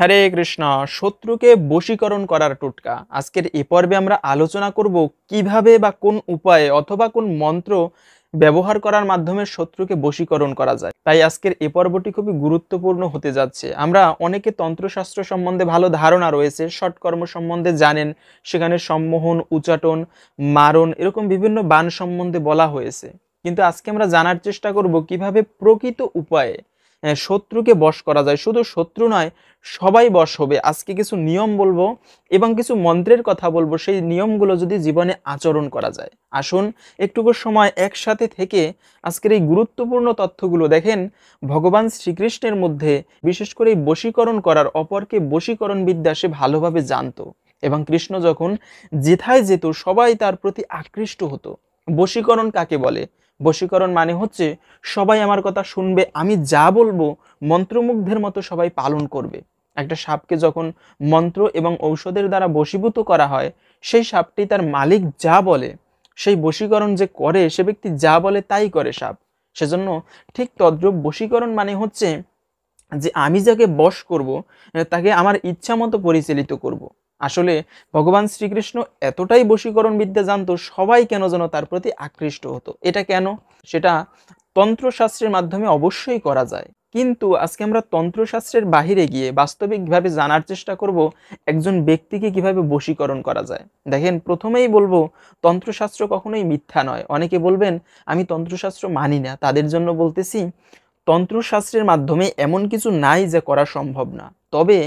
হরে কৃষ্ণ শত্রুকে বশীকরণ করার টোটকা আজকের এ পর্বে আমরা আলোচনা করব কিভাবে বা কোন উপায়ে অথবা কোন মন্ত্র ব্যবহার করার মাধ্যমে শত্রুকে বশীকরণ করা যায় তাই আজকের এ পর্বটি খুবই গুরুত্বপূর্ণ হতে যাচ্ছে আমরা অনেকে তন্ত্রশাস্ত্র সম্বন্ধে ভালো ধারণা রয়েছে শটকর্ম সম্বন্ধে জানেন সেখানে সম্মোহন উচাটন মারণ এরকম বিভিন্ন বান সম্বন্ধে বলা হয়েছে কিন্তু আজকে আমরা জানার চেষ্টা করব কিভাবে প্রকৃত উপায়ে শত্রুকে বশ করা যায় শুধু শত্রু নয় সবাই বশ হবে আজকে কিছু নিয়ম বলবো এবং কিছু মন্ত্রের কথা বলবো সেই নিয়মগুলো যদি জীবনে আচরণ করা যায় আসুন একটুকু সময় একসাথে থেকে আজকের এই গুরুত্বপূর্ণ তথ্যগুলো দেখেন ভগবান শ্রীকৃষ্ণের মধ্যে বিশেষ করে এই বশীকরণ করার অপরকে বশীকরণ বিদ্যা সে ভালোভাবে জানতো এবং কৃষ্ণ যখন যেথায় যেত সবাই তার প্রতি আকৃষ্ট হতো বশীকরণ কাকে বলে বশীকরণ মানে হচ্ছে সবাই আমার কথা শুনবে আমি যা বলবো মন্ত্রমুগ্ধের মতো সবাই পালন করবে একটা সাপকে যখন মন্ত্র এবং ঔষধের দ্বারা বশীভূত করা হয় সেই সাপটি তার মালিক যা বলে সেই বশীকরণ যে করে সে ব্যক্তি যা বলে তাই করে সাপ সেজন্য ঠিক তদ্রুপ বশীকরণ মানে হচ্ছে যে আমি যাকে বশ করব তাকে আমার ইচ্ছা মতো পরিচালিত করব। আসলে ভগবান শ্রীকৃষ্ণ এতটাই বশীকরণ বিদ্যা জানতো সবাই কেন যেন তার প্রতি আকৃষ্ট হতো এটা কেন সেটা তন্ত্রশাস্ত্রের মাধ্যমে অবশ্যই করা যায় কিন্তু আজকে আমরা তন্ত্রশাস্ত্রের বাহিরে গিয়ে বাস্তবিকভাবে জানার চেষ্টা করব একজন ব্যক্তিকে কিভাবে বশীকরণ করা যায় দেখেন প্রথমেই বলবো তন্ত্রশাস্ত্র কখনোই মিথ্যা নয় অনেকে বলবেন আমি তন্ত্রশাস্ত্র মানি না তাদের জন্য বলতেছি তন্ত্রশাস্ত্রের মাধ্যমে এমন কিছু নাই যে করা সম্ভব না তবে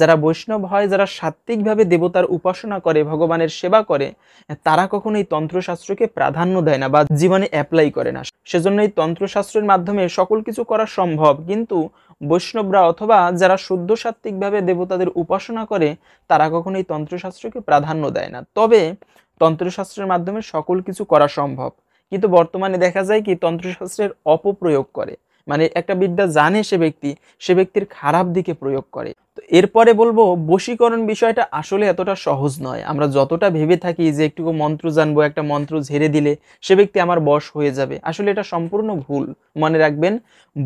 যারা বৈষ্ণব হয় যারা সাত্ত্বিকভাবে দেবতার উপাসনা করে ভগবানের সেবা করে তারা কখনো এই তন্ত্রশাস্ত্রকে প্রাধান্য দেয় না বা জীবনে অ্যাপ্লাই করে না সেজন্য এই তন্ত্রশাস্ত্রের মাধ্যমে সকল কিছু করা সম্ভব কিন্তু বৈষ্ণবরা অথবা যারা শুদ্ধ সাত্ত্বিকভাবে দেবতাদের উপাসনা করে তারা কখনো এই তন্ত্রশাস্ত্রকে প্রাধান্য দেয় না তবে তন্ত্রশাস্ত্রের মাধ্যমে সকল কিছু করা সম্ভব কিন্তু বর্তমানে দেখা যায় কি তন্ত্রশাস্ত্রের অপপ্রয়োগ করে মানে একটা বিদ্যা জানে সে ব্যক্তি সে ব্যক্তির খারাপ দিকে প্রয়োগ করে তো এরপরে বলবো বশীকরণ বিষয়টা আসলে এতটা সহজ নয় আমরা যতটা ভেবে থাকি যে একটু মন্ত্র জানবো একটা মন্ত্র ঝেড়ে দিলে সে ব্যক্তি আমার বশ হয়ে যাবে আসলে এটা সম্পূর্ণ ভুল মনে রাখবেন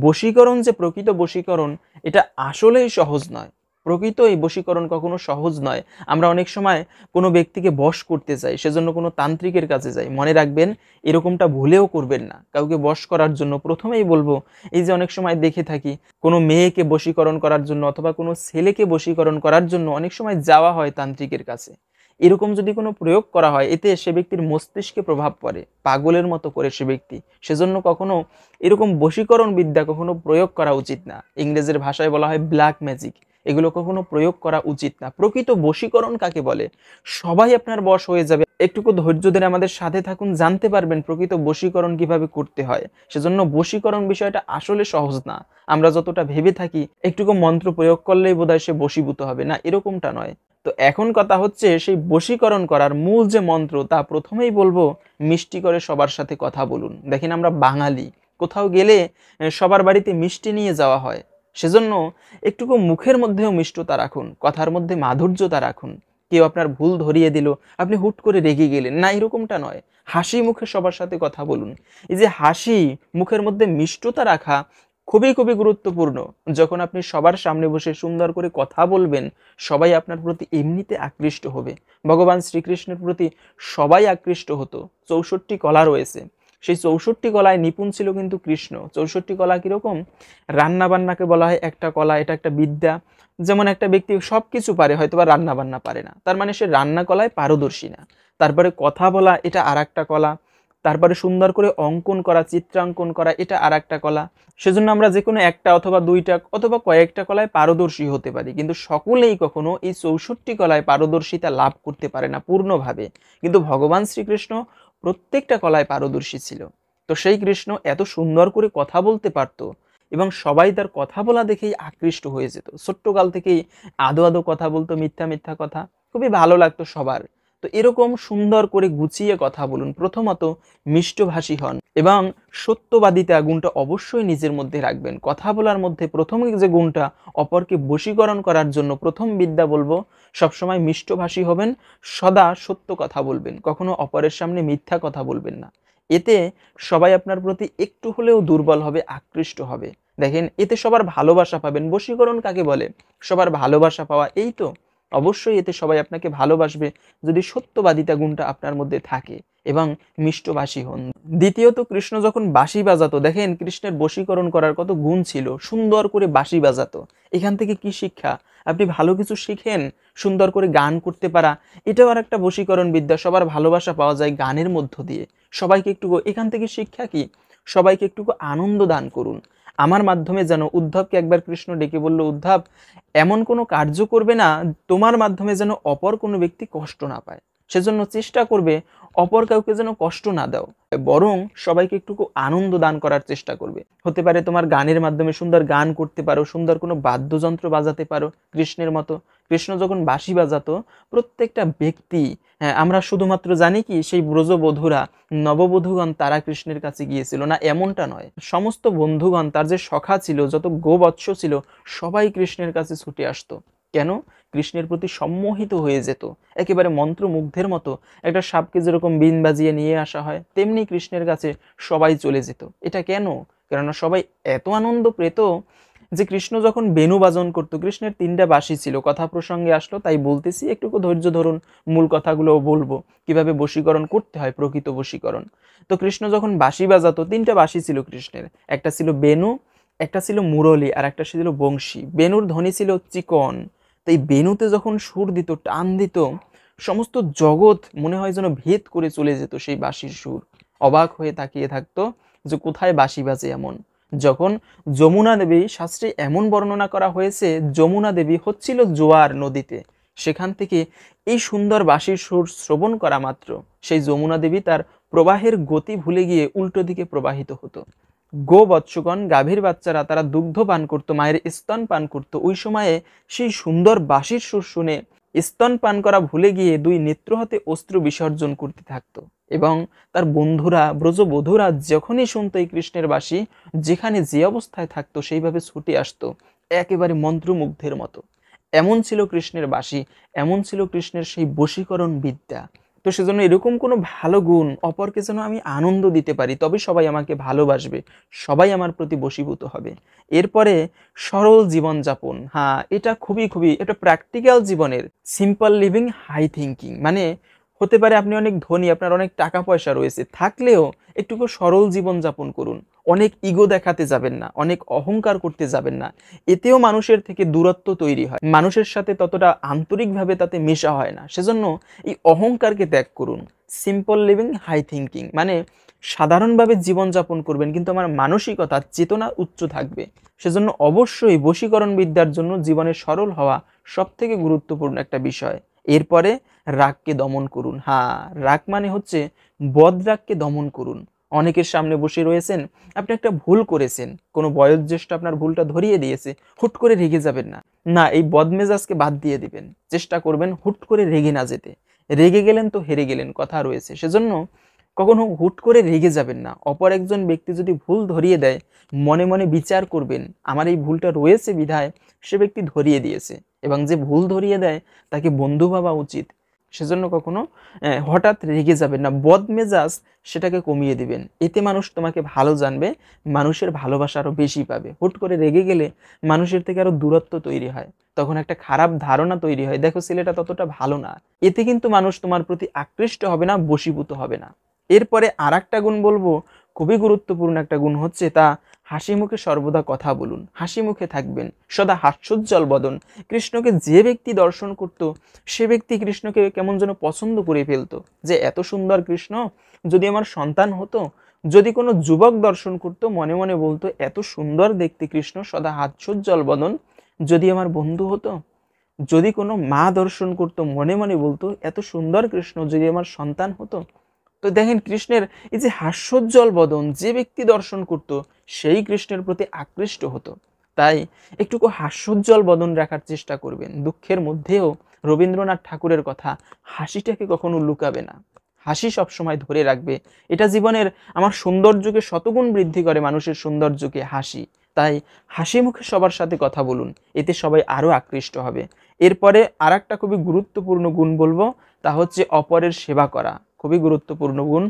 বশীকরণ যে প্রকৃত বশীকরণ এটা আসলেই সহজ নয় প্রকৃত এই বশীকরণ কখনো সহজ নয় আমরা অনেক সময় কোনো ব্যক্তিকে বশ করতে চাই সেজন্য কোনো তান্ত্রিকের কাছে যাই মনে রাখবেন এরকমটা ভুলেও করবেন না কাউকে বশ করার জন্য প্রথমেই বলবো এই যে অনেক সময় দেখে থাকি কোনো মেয়েকে বশীকরণ করার জন্য অথবা কোনো ছেলেকে বশীকরণ করার জন্য অনেক সময় যাওয়া হয় তান্ত্রিকের কাছে এরকম যদি কোনো প্রয়োগ করা হয় এতে সে ব্যক্তির মস্তিষ্কে প্রভাব পড়ে পাগলের মতো করে সে ব্যক্তি সেজন্য কখনো এরকম বশীকরণ বিদ্যা কখনো প্রয়োগ করা উচিত না ইংরেজের ভাষায় বলা হয় ব্ল্যাক ম্যাজিক এগুলো কখনো প্রয়োগ করা উচিত না প্রকৃত বশীকরণ কাকে বলে সবাই আপনার বশ হয়ে যাবে একটুকু ধৈর্য ধরে আমাদের সাথে থাকুন জানতে পারবেন প্রকৃত বশীকরণ কিভাবে করতে হয় সেজন্য বশীকরণ বিষয়টা আসলে সহজ না আমরা যতটা ভেবে থাকি একটুকু মন্ত্র প্রয়োগ করলেই বোধহয় সে বশীভূত হবে না এরকমটা নয় তো এখন কথা হচ্ছে সেই বশীকরণ করার মূল যে মন্ত্র তা প্রথমেই বলবো মিষ্টি করে সবার সাথে কথা বলুন দেখেন আমরা বাঙালি কোথাও গেলে সবার বাড়িতে মিষ্টি নিয়ে যাওয়া হয় সেজন্য একটুকু মুখের মধ্যেও মিষ্টতা রাখুন কথার মধ্যে মাধুর্যতা রাখুন কেউ আপনার ভুল ধরিয়ে দিল আপনি হুট করে রেগে গেলেন না এরকমটা নয় হাসি মুখে সবার সাথে কথা বলুন এই যে হাসি মুখের মধ্যে মিষ্টতা রাখা খুবই খুবই গুরুত্বপূর্ণ যখন আপনি সবার সামনে বসে সুন্দর করে কথা বলবেন সবাই আপনার প্রতি এমনিতে আকৃষ্ট হবে ভগবান শ্রীকৃষ্ণের প্রতি সবাই আকৃষ্ট হতো চৌষট্টি কলা রয়েছে সেই চৌষট্টি কলায় নিপুণ ছিল কিন্তু কৃষ্ণ চৌষট্টি কলা কীরকম রান্নাবান্নাকে বলা হয় একটা কলা এটা একটা বিদ্যা যেমন একটা ব্যক্তি সব কিছু পারে হয়তো বা রান্নাবান্না পারে না তার মানে সে রান্না কলায় পারদর্শী না তারপরে কথা বলা এটা আর একটা কলা তারপরে সুন্দর করে অঙ্কন করা চিত্রাঙ্কন করা এটা আর একটা কলা সেজন্য আমরা যে কোনো একটা অথবা দুইটা অথবা কয়েকটা কলায় পারদর্শী হতে পারি কিন্তু সকলেই কখনো এই চৌষট্টি কলায় পারদর্শিতা লাভ করতে পারে না পূর্ণভাবে কিন্তু ভগবান শ্রীকৃষ্ণ প্রত্যেকটা কলায় পারদর্শী ছিল তো সেই কৃষ্ণ এত সুন্দর করে কথা বলতে পারত এবং সবাই তার কথা বলা দেখেই আকৃষ্ট হয়ে যেত ছোট্টকাল থেকেই আদো আদো কথা বলতো মিথ্যা মিথ্যা কথা খুবই ভালো লাগতো সবার তো এরকম সুন্দর করে গুছিয়ে কথা বলুন প্রথমত মিষ্টভাষী হন এবং সত্যবাদিতা গুণটা অবশ্যই নিজের মধ্যে রাখবেন কথা বলার মধ্যে প্রথম যে গুণটা অপরকে বশীকরণ করার জন্য প্রথম বিদ্যা বলবো সবসময় মিষ্টভাষী হবেন সদা সত্য কথা বলবেন কখনো অপরের সামনে মিথ্যা কথা বলবেন না এতে সবাই আপনার প্রতি একটু হলেও দুর্বল হবে আকৃষ্ট হবে দেখেন এতে সবার ভালোবাসা পাবেন বশীকরণ কাকে বলে সবার ভালোবাসা পাওয়া এই তো অবশ্যই এতে সবাই আপনাকে ভালোবাসবে যদি সত্যবাদিতা গুণটা আপনার মধ্যে থাকে এবং মিষ্টবাসী হন দ্বিতীয়ত কৃষ্ণ যখন বাঁশি বাজাতো দেখেন কৃষ্ণের বশীকরণ করার কত গুণ ছিল সুন্দর করে বাঁশি বাজাতো এখান থেকে কি শিক্ষা আপনি ভালো কিছু শিখেন সুন্দর করে গান করতে পারা এটাও আর একটা বশীকরণ বিদ্যা সবার ভালোবাসা পাওয়া যায় গানের মধ্য দিয়ে সবাইকে একটু এখান থেকে শিক্ষা কি সবাইকে একটুকু আনন্দ দান করুন আমার মাধ্যমে যেন উদ্ধবকে একবার কৃষ্ণ ডেকে বলল উদ্ধব এমন কোনো কার্য করবে না তোমার মাধ্যমে যেন অপর কোনো ব্যক্তি কষ্ট না পায় সেজন্য চেষ্টা করবে অপর কাউকে যেন কষ্ট না দাও বরং সবাইকে একটু আনন্দ দান করার চেষ্টা করবে হতে পারে তোমার গানের মাধ্যমে সুন্দর গান করতে পারো সুন্দর কোনো বাদ্যযন্ত্র বাজাতে পারো কৃষ্ণের মতো কৃষ্ণ যখন বাঁশি বাজাতো প্রত্যেকটা ব্যক্তি হ্যাঁ আমরা শুধুমাত্র জানি কি সেই ব্রজবধূরা নববধূগণ তারা কৃষ্ণের কাছে গিয়েছিল না এমনটা নয় সমস্ত বন্ধুগণ তার যে সখা ছিল যত গোবৎস ছিল সবাই কৃষ্ণের কাছে ছুটে আসতো কেন কৃষ্ণের প্রতি সম্মোহিত হয়ে যেত একেবারে মন্ত্রমুগ্ধের মতো একটা সাপকে যেরকম বিন বাজিয়ে নিয়ে আসা হয় তেমনি কৃষ্ণের কাছে সবাই চলে যেত এটা কেন কেননা সবাই এত আনন্দ পেত যে কৃষ্ণ যখন বেণু বাজন করতো কৃষ্ণের তিনটা বাসি ছিল কথা প্রসঙ্গে আসলো তাই বলতেছি একটুকু ধৈর্য ধরুন মূল কথাগুলো বলবো কিভাবে বশীকরণ করতে হয় প্রকৃত বশীকরণ তো কৃষ্ণ যখন বাঁশি বাজাতো তিনটা বাসি ছিল কৃষ্ণের একটা ছিল বেণু একটা ছিল মুরলি আর একটা ছিল বংশী বেণুর ধ্বনি ছিল চিকন তাই বেনুতে যখন সুর দিত টান দিত সমস্ত জগৎ মনে হয় যেন ভেদ করে চলে যেত সেই বাঁশির সুর অবাক হয়ে তাকিয়ে থাকতো যে কোথায় বাঁশি বাজে এমন যখন যমুনা দেবী শাস্ত্রে এমন বর্ণনা করা হয়েছে যমুনা দেবী হচ্ছিল জোয়ার নদীতে সেখান থেকে এই সুন্দর বাঁশির সুর শ্রবণ করা মাত্র সেই যমুনা দেবী তার প্রবাহের গতি ভুলে গিয়ে উল্টো দিকে প্রবাহিত হতো গো বৎসগণ গাভীর বাচ্চারা তারা দুগ্ধ পান করত মায়ের স্তন পান করত ওই সময়ে সেই সুন্দর বাঁশির সুর শুনে স্তন পান করা ভুলে গিয়ে দুই নেত্র হাতে অস্ত্র বিসর্জন করতে থাকত এবং তার বন্ধুরা ব্রজবধূরা যখনই শুনত এই কৃষ্ণের বাসি যেখানে যে অবস্থায় থাকতো সেইভাবে ছুটে আসতো একেবারে মন্ত্রমুগ্ধের মতো এমন ছিল কৃষ্ণের বাসি এমন ছিল কৃষ্ণের সেই বশীকরণ বিদ্যা তো সেজন্য এরকম কোনো ভালো গুণ অপরকে যেন আমি আনন্দ দিতে পারি তবে সবাই আমাকে ভালোবাসবে সবাই আমার প্রতি বশীভূত হবে এরপরে সরল জীবনযাপন হ্যাঁ এটা খুবই খুবই এটা প্র্যাকটিক্যাল জীবনের সিম্পল লিভিং হাই থিঙ্কিং মানে হতে পারে আপনি অনেক ধনী আপনার অনেক টাকা পয়সা রয়েছে থাকলেও একটুকু সরল জীবন যাপন করুন অনেক ইগো দেখাতে যাবেন না অনেক অহংকার করতে যাবেন না এতেও মানুষের থেকে দূরত্ব তৈরি হয় মানুষের সাথে ততটা আন্তরিকভাবে তাতে মেশা হয় না সেজন্য এই অহংকারকে ত্যাগ করুন সিম্পল লিভিং হাই থিঙ্কিং মানে সাধারণভাবে জীবনযাপন করবেন কিন্তু আমার মানসিকতা চেতনা উচ্চ থাকবে সেজন্য অবশ্যই বশীকরণ বিদ্যার জন্য জীবনে সরল হওয়া সবথেকে গুরুত্বপূর্ণ একটা বিষয় এরপরে রাগকে দমন করুন হ্যাঁ রাগ মানে হচ্ছে বদরাগকে দমন করুন অনেকের সামনে বসে রয়েছেন আপনি একটা ভুল করেছেন কোনো বয়োজ্যেষ্ঠ আপনার ভুলটা ধরিয়ে দিয়েছে হুট করে রেগে যাবেন না না এই বদমেজাজকে বাদ দিয়ে দিবেন চেষ্টা করবেন হুট করে রেগে না যেতে রেগে গেলেন তো হেরে গেলেন কথা রয়েছে সেজন্য কখনো হুট করে রেগে যাবেন না অপর একজন ব্যক্তি যদি ভুল ধরিয়ে দেয় মনে মনে বিচার করবেন আমার এই ভুলটা রয়েছে বিধায় সে ব্যক্তি ধরিয়ে দিয়েছে এবং যে ভুল ধরিয়ে দেয় তাকে বন্ধু ভাবা উচিত সেজন্য কখনো হঠাৎ রেগে যাবেন না বদমেজাজ সেটাকে কমিয়ে দিবেন এতে মানুষ তোমাকে ভালো জানবে মানুষের ভালোবাসা আরও বেশি পাবে হুট করে রেগে গেলে মানুষের থেকে আরও দূরত্ব তৈরি হয় তখন একটা খারাপ ধারণা তৈরি হয় দেখো ছেলেটা ততটা ভালো না এতে কিন্তু মানুষ তোমার প্রতি আকৃষ্ট হবে না বশীভূত হবে না এরপরে আর একটা গুণ বলবো খুবই গুরুত্বপূর্ণ একটা গুণ হচ্ছে তা হাসি মুখে সর্বদা কথা বলুন হাসি মুখে থাকবেন সদা হাস্যোজ্জ্বল বদন কৃষ্ণকে যে ব্যক্তি দর্শন করত সে ব্যক্তি কৃষ্ণকে কেমন যেন পছন্দ করে ফেলত যে এত সুন্দর কৃষ্ণ যদি আমার সন্তান হতো যদি কোনো যুবক দর্শন করত মনে মনে বলতো এত সুন্দর দেখতে কৃষ্ণ সদা হাস্যোজ্জ্বল বদন যদি আমার বন্ধু হতো যদি কোনো মা দর্শন করত মনে মনে বলতো এত সুন্দর কৃষ্ণ যদি আমার সন্তান হতো তো দেখেন কৃষ্ণের এই যে হাস্যোজ্জ্বল বদন যে ব্যক্তি দর্শন করত সেই কৃষ্ণের প্রতি আকৃষ্ট হতো তাই একটুকু হাস্যোজ্জ্বল বদন রাখার চেষ্টা করবেন দুঃখের মধ্যেও রবীন্দ্রনাথ ঠাকুরের কথা হাসিটাকে কখনো লুকাবে না হাসি সবসময় ধরে রাখবে এটা জীবনের আমার সৌন্দর্যকে শতগুণ বৃদ্ধি করে মানুষের সৌন্দর্যকে হাসি তাই হাসি মুখে সবার সাথে কথা বলুন এতে সবাই আরও আকৃষ্ট হবে এরপরে আর একটা খুবই গুরুত্বপূর্ণ গুণ বলবো তা হচ্ছে অপরের সেবা করা খুবই গুরুত্বপূর্ণ গুণ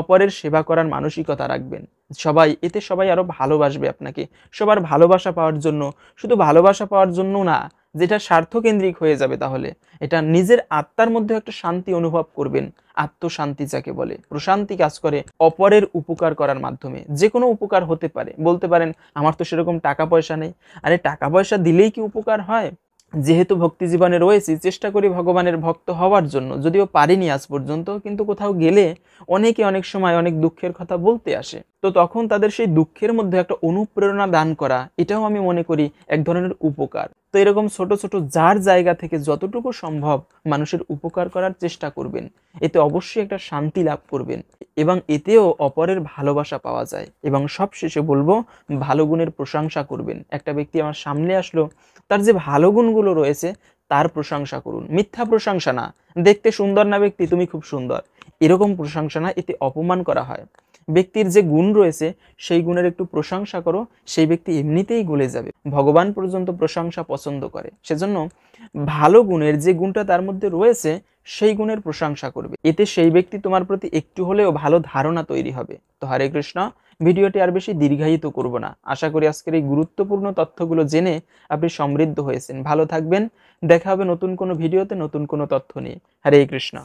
অপরের সেবা করার মানসিকতা রাখবেন সবাই এতে সবাই আরও ভালোবাসবে আপনাকে সবার ভালোবাসা পাওয়ার জন্য শুধু ভালোবাসা পাওয়ার জন্য না যেটা স্বার্থকেন্দ্রিক হয়ে যাবে তাহলে এটা নিজের আত্মার মধ্যে একটা শান্তি অনুভব করবেন আত্মশান্তি যাকে বলে প্রশান্তি কাজ করে অপরের উপকার করার মাধ্যমে যে কোনো উপকার হতে পারে বলতে পারেন আমার তো সেরকম টাকা পয়সা নেই আরে টাকা পয়সা দিলেই কি উপকার হয় যেহেতু ভক্তি জীবনে রয়েছি চেষ্টা করি ভগবানের ভক্ত হওয়ার জন্য যদিও পারিনি আজ পর্যন্ত কিন্তু কোথাও গেলে অনেকে অনেক সময় অনেক দুঃখের কথা বলতে আসে তো তখন তাদের সেই দুঃখের মধ্যে একটা অনুপ্রেরণা দান করা এটাও আমি মনে করি এক ধরনের উপকার তো এরকম ছোট ছোট যার জায়গা থেকে যতটুকু সম্ভব মানুষের উপকার করার চেষ্টা করবেন এতে অবশ্যই একটা শান্তি লাভ করবেন এবং এতেও অপরের ভালোবাসা পাওয়া যায় এবং সব শেষে বলবো ভালো গুণের প্রশংসা করবেন একটা ব্যক্তি আমার সামনে আসলো তার যে ভালো গুণগুলো রয়েছে তার প্রশংসা করুন মিথ্যা প্রশংসা না দেখতে সুন্দর না ব্যক্তি তুমি খুব সুন্দর এরকম প্রশংসা না এতে অপমান করা হয় ব্যক্তির যে গুণ রয়েছে সেই গুণের একটু প্রশংসা করো সেই ব্যক্তি এমনিতেই গলে যাবে ভগবান পর্যন্ত প্রশংসা পছন্দ করে সেজন্য ভালো গুণের যে গুণটা তার মধ্যে রয়েছে সেই গুণের প্রশংসা করবে এতে সেই ব্যক্তি তোমার প্রতি একটু হলেও ভালো ধারণা তৈরি হবে তো হরে কৃষ্ণ ভিডিওটি আর বেশি দীর্ঘায়িত করব না আশা করি আজকের এই গুরুত্বপূর্ণ তথ্যগুলো জেনে আপনি সমৃদ্ধ হয়েছেন ভালো থাকবেন দেখা হবে নতুন কোনো ভিডিওতে নতুন কোনো তথ্য নিয়ে হরে কৃষ্ণ